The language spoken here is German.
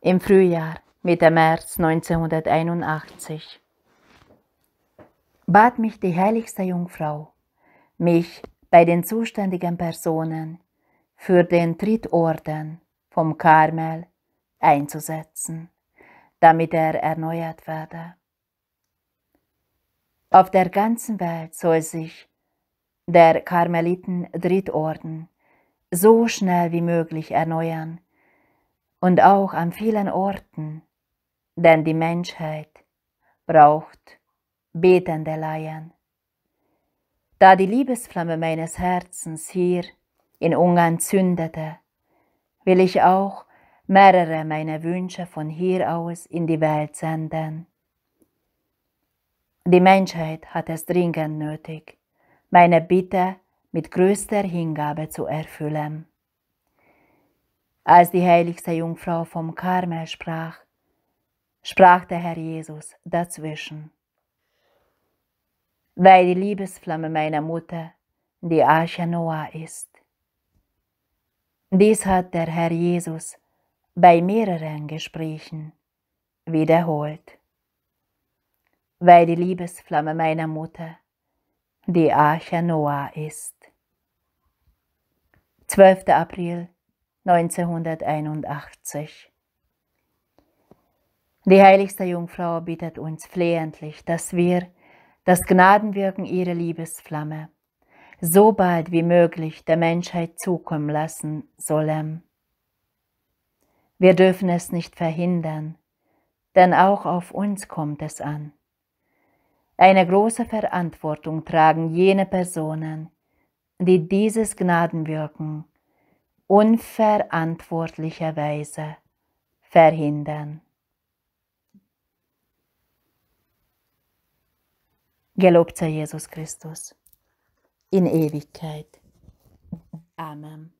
im Frühjahr, Mitte März 1981, bat mich die heiligste Jungfrau, mich bei den zuständigen Personen für den Trittorden vom Karmel einzusetzen, damit er erneuert werde. Auf der ganzen Welt soll sich der Karmeliten-Drittorden so schnell wie möglich erneuern, und auch an vielen Orten, denn die Menschheit braucht betende Laien. Da die Liebesflamme meines Herzens hier in Ungarn zündete, will ich auch mehrere meiner Wünsche von hier aus in die Welt senden. Die Menschheit hat es dringend nötig, meine Bitte mit größter Hingabe zu erfüllen. Als die heiligste Jungfrau vom Karmel sprach, sprach der Herr Jesus dazwischen. Weil die Liebesflamme meiner Mutter die Arche Noah ist. Dies hat der Herr Jesus bei mehreren Gesprächen wiederholt. Weil die Liebesflamme meiner Mutter die Arche Noah ist. 12. April 1981. Die heiligste Jungfrau bittet uns flehentlich, dass wir das Gnadenwirken ihrer Liebesflamme so bald wie möglich der Menschheit zukommen lassen sollen. Wir dürfen es nicht verhindern, denn auch auf uns kommt es an. Eine große Verantwortung tragen jene Personen, die dieses Gnadenwirken unverantwortlicher Weise verhindern. Gelobt sei Jesus Christus in Ewigkeit. Amen.